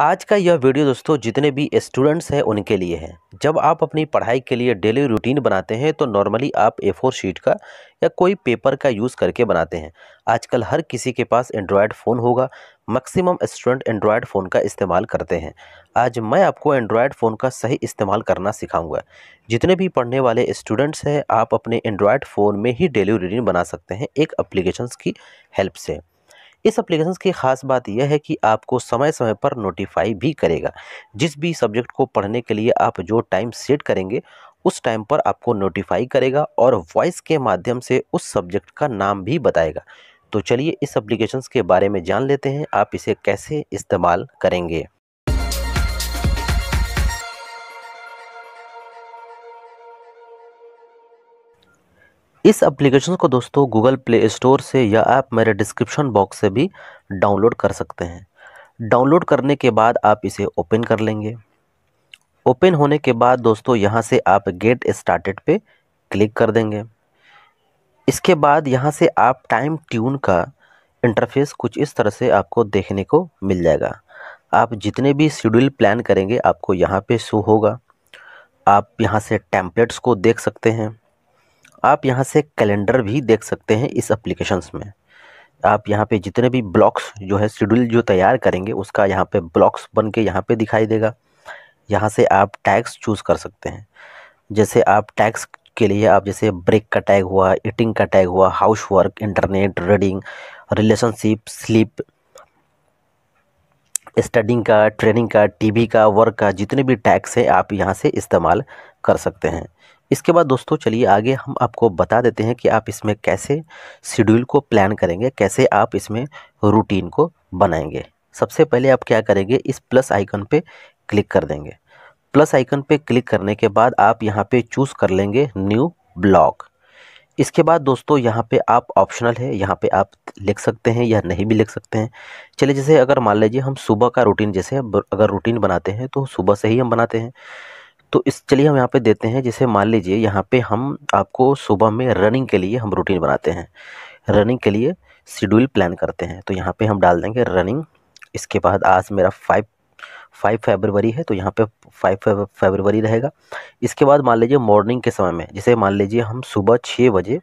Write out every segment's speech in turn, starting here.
आज का यह वीडियो दोस्तों जितने भी स्टूडेंट्स हैं उनके लिए है जब आप अपनी पढ़ाई के लिए डेली रूटीन बनाते हैं तो नॉर्मली आप ए फोर शीट का या कोई पेपर का यूज़ करके बनाते हैं आजकल हर किसी के पास एंड्रॉयड फ़ोन होगा मैक्सिमम स्टूडेंट एंड्रॉयड फ़ोन का इस्तेमाल करते हैं आज मैं आपको एंड्रॉयड फ़ोन का सही इस्तेमाल करना सिखाऊंगा जितने भी पढ़ने वाले स्टूडेंट्स हैं आप अपने एंड्रॉयड फ़ोन में ही डेली रूटीन बना सकते हैं एक अप्लीकेशन की हेल्प से इस एप्लीकेशन की खास बात यह है कि आपको समय समय पर नोटिफाई भी करेगा जिस भी सब्जेक्ट को पढ़ने के लिए आप जो टाइम सेट करेंगे उस टाइम पर आपको नोटिफाई करेगा और वॉइस के माध्यम से उस सब्जेक्ट का नाम भी बताएगा तो चलिए इस एप्लीकेशंस के बारे में जान लेते हैं आप इसे कैसे इस्तेमाल करेंगे इस एप्लीकेशन को दोस्तों गूगल प्ले स्टोर से या आप मेरे डिस्क्रिप्शन बॉक्स से भी डाउनलोड कर सकते हैं डाउनलोड करने के बाद आप इसे ओपन कर लेंगे ओपन होने के बाद दोस्तों यहाँ से आप गेट स्टार्टेड पे क्लिक कर देंगे इसके बाद यहाँ से आप टाइम ट्यून का इंटरफेस कुछ इस तरह से आपको देखने को मिल जाएगा आप जितने भी शेड्यूल प्लान करेंगे आपको यहाँ पे शो होगा आप यहाँ से टैम्पलेट्स को देख सकते हैं आप यहाँ से कैलेंडर भी देख सकते हैं इस एप्लीकेशंस में आप यहाँ पे जितने भी ब्लॉक्स जो है शेड्यूल जो तैयार करेंगे उसका यहाँ पे ब्लॉक्स बन के यहाँ पे दिखाई देगा यहाँ से आप टैग्स चूज़ कर सकते हैं जैसे आप टैग्स के लिए आप जैसे ब्रेक का टैग हुआ ईटिंग का टैग हुआ house work internet reading relationship sleep studying का ट्रेनिंग का टीवी का वर्क का जितने भी टैग्स हैं आप यहाँ से इस्तेमाल कर सकते हैं इसके बाद दोस्तों चलिए आगे हम आपको बता देते हैं कि आप इसमें कैसे शेड्यूल को प्लान करेंगे कैसे आप इसमें रूटीन को बनाएंगे सबसे पहले आप क्या करेंगे इस प्लस आइकन पे क्लिक कर देंगे प्लस आइकन पे क्लिक करने के बाद आप यहाँ पे चूज़ कर लेंगे न्यू ब्लॉक इसके बाद दोस्तों यहाँ पे आप ऑप्शनल है यहाँ पे आप लिख सकते हैं या नहीं भी लिख सकते हैं चलिए जैसे अगर मान लीजिए हम सुबह का रूटीन जैसे अगर रूटीन बनाते हैं तो सुबह से ही हम बनाते हैं तो इस चलिए हम यहाँ पे देते हैं जैसे मान लीजिए यहाँ पे हम आपको सुबह में रनिंग के लिए हम रूटीन बनाते हैं रनिंग के लिए शेड्यूल प्लान करते हैं तो यहाँ पे हम डाल देंगे रनिंग इसके बाद आज मेरा फाइव फाइव फेबरवरी है तो यहाँ पे फाइव फेबरवरी रहेगा इसके बाद मान लीजिए मॉर्निंग के समय में जैसे मान लीजिए हम सुबह छः बजे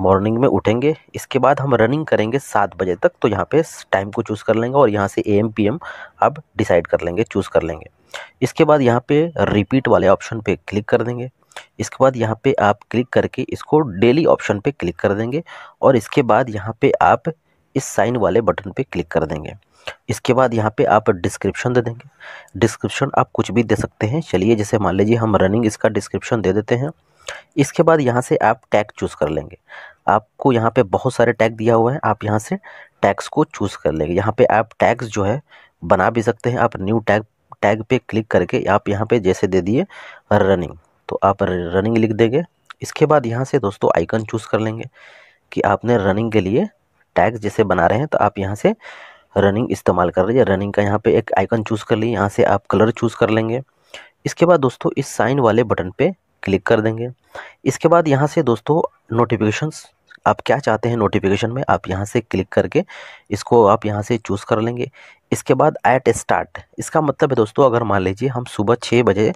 मॉर्निंग में उठेंगे इसके बाद हम रनिंग करेंगे सात बजे तक तो यहाँ पे टाइम को चूज़ कर लेंगे और यहाँ से ए एम पी एम आप डिसाइड कर लेंगे चूज़ कर लेंगे इसके बाद यहाँ पे रिपीट वाले ऑप्शन पे क्लिक कर देंगे इसके बाद यहाँ पे आप क्लिक करके इसको डेली ऑप्शन पे क्लिक कर देंगे और इसके बाद यहाँ पर आप इस साइन वाले बटन पर क्लिक कर देंगे इसके बाद यहाँ पे आप डिस्क्रिप्शन दे देंगे डिस्क्रिप्शन आप कुछ भी दे सकते हैं चलिए जैसे मान लीजिए हम रनिंग इसका डिस्क्रिप्शन दे देते हैं इसके बाद यहाँ से आप टैग चूज़ कर लेंगे आपको यहाँ पे बहुत सारे टैग दिया हुआ है आप यहाँ से टैग्स को चूज़ कर लेंगे यहाँ पे आप टैग्स जो है बना भी सकते हैं आप न्यू टैग टैग पे क्लिक करके आप यहाँ पे जैसे दे दिए रनिंग तो आप रनिंग लिख देंगे इसके बाद यहाँ से दोस्तों आइकन चूज़ कर लेंगे कि आपने रनिंग के लिए टैग जैसे बना रहे हैं तो आप यहाँ से रनिंग इस्तेमाल कर रहे रनिंग का यहाँ पे एक आइकन चूज़ कर लिए यहाँ से आप कलर चूज़ कर लेंगे इसके बाद दोस्तों इस साइन वाले बटन पे क्लिक कर देंगे इसके बाद यहाँ से दोस्तों नोटिफिकेशंस आप क्या चाहते हैं नोटिफिकेशन में आप यहाँ से क्लिक करके इसको आप यहाँ से चूज़ कर लेंगे इसके बाद ऐट स्टार्ट इसका मतलब है दोस्तों अगर मान लीजिए हम सुबह छः बजे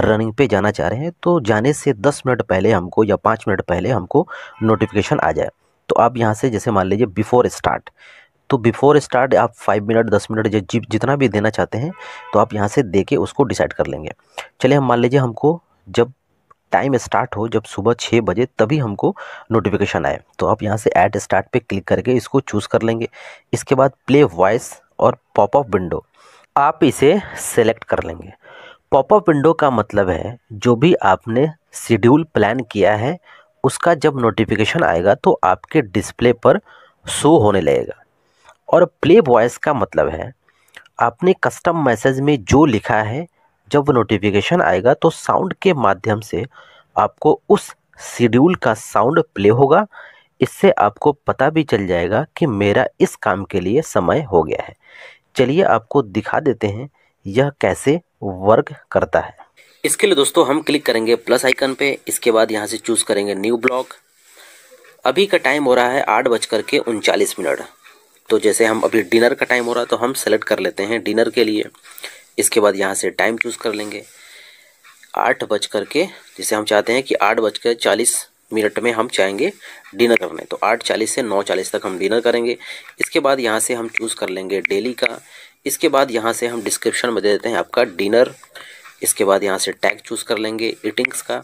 रनिंग पे जाना चाह रहे हैं तो जाने से दस मिनट पहले हमको या पाँच मिनट पहले हमको नोटिफिकेशन आ जाए तो आप यहाँ से जैसे मान लीजिए बिफ़ोर स्टार्ट तो बिफ़ोर स्टार्ट आप फाइव मिनट दस मिनट या जितना भी देना चाहते हैं तो आप यहाँ से दे के उसको डिसाइड कर लेंगे चलिए हम मान लीजिए हमको जब टाइम स्टार्ट हो जब सुबह छः बजे तभी हमको नोटिफिकेशन आए तो आप यहाँ से ऐड स्टार्ट पे क्लिक करके इसको चूज़ कर लेंगे इसके बाद प्ले वॉइस और पॉपअप विंडो आप इसे सेलेक्ट कर लेंगे पॉपअप विंडो का मतलब है जो भी आपने शेड्यूल प्लान किया है उसका जब नोटिफिकेशन आएगा तो आपके डिस्प्ले पर शो होने लगेगा और प्ले वॉइस का मतलब है आपने कस्टम मैसेज में जो लिखा है जब नोटिफिकेशन आएगा तो साउंड के माध्यम से आपको उस शेड्यूल का साउंड प्ले होगा इससे आपको पता भी चल जाएगा कि मेरा इस काम के लिए समय हो गया है चलिए आपको दिखा देते हैं यह कैसे वर्क करता है इसके लिए दोस्तों हम क्लिक करेंगे प्लस आइकन पे इसके बाद यहाँ से चूज़ करेंगे न्यू ब्लॉक अभी का टाइम हो रहा है आठ बज कर के उनचालीस मिनट तो जैसे हम अभी डिनर का टाइम हो रहा है तो हम सेलेक्ट कर लेते हैं डिनर के लिए इसके बाद यहाँ से टाइम चूज़ कर लेंगे आठ बज कर के जैसे हम चाहते हैं कि आठ बज कर चालीस मिनट में हम चाहेंगे डिनर करने तो आठ चालीस से नौ चालीस तक हम डिनर करेंगे इसके बाद यहाँ से हम चूज़ कर लेंगे डेली का इसके बाद यहाँ से हम डिस्क्रिप्शन में दे देते हैं आपका डिनर इसके बाद यहाँ से टैग चूज़ कर लेंगे ईटिंग्स का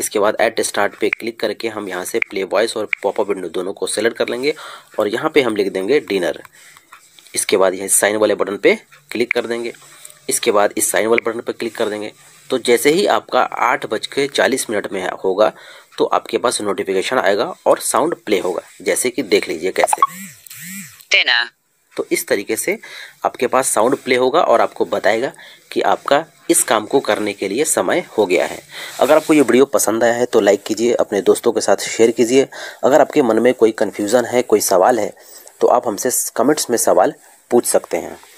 इसके बाद एट स्टार्ट पे क्लिक करके हम यहाँ से प्ले वॉइस और पॉपअप विंडो दोनों को सेलेक्ट कर लेंगे और यहाँ पे हम लिख देंगे डिनर इसके बाद यह साइन वाले बटन पे क्लिक कर देंगे इसके बाद इस साइन वाले बटन पर क्लिक कर देंगे तो जैसे ही आपका आठ बज के चालीस मिनट में होगा तो आपके पास नोटिफिकेशन आएगा और साउंड प्ले होगा जैसे कि देख लीजिए कैसे तेना तो इस तरीके से आपके पास साउंड प्ले होगा और आपको बताएगा कि आपका इस काम को करने के लिए समय हो गया है अगर आपको ये वीडियो पसंद आया है तो लाइक कीजिए अपने दोस्तों के साथ शेयर कीजिए अगर आपके मन में कोई कन्फ्यूज़न है कोई सवाल है तो आप हमसे कमेंट्स में सवाल पूछ सकते हैं